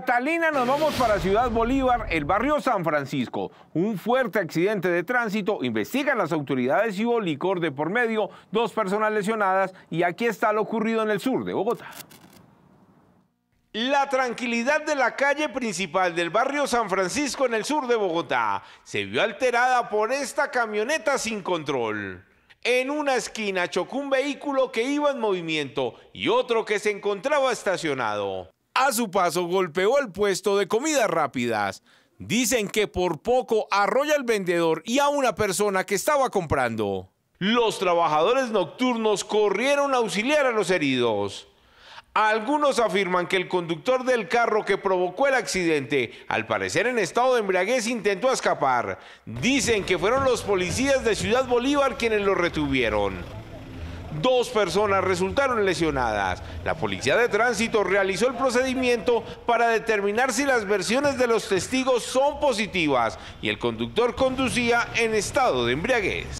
Catalina, nos vamos para Ciudad Bolívar, el barrio San Francisco. Un fuerte accidente de tránsito, investigan las autoridades y hubo licor de por medio, dos personas lesionadas y aquí está lo ocurrido en el sur de Bogotá. La tranquilidad de la calle principal del barrio San Francisco en el sur de Bogotá se vio alterada por esta camioneta sin control. En una esquina chocó un vehículo que iba en movimiento y otro que se encontraba estacionado. A su paso golpeó el puesto de comidas rápidas. Dicen que por poco arrolla al vendedor y a una persona que estaba comprando. Los trabajadores nocturnos corrieron a auxiliar a los heridos. Algunos afirman que el conductor del carro que provocó el accidente, al parecer en estado de embriaguez, intentó escapar. Dicen que fueron los policías de Ciudad Bolívar quienes lo retuvieron. Dos personas resultaron lesionadas. La policía de tránsito realizó el procedimiento para determinar si las versiones de los testigos son positivas y el conductor conducía en estado de embriaguez.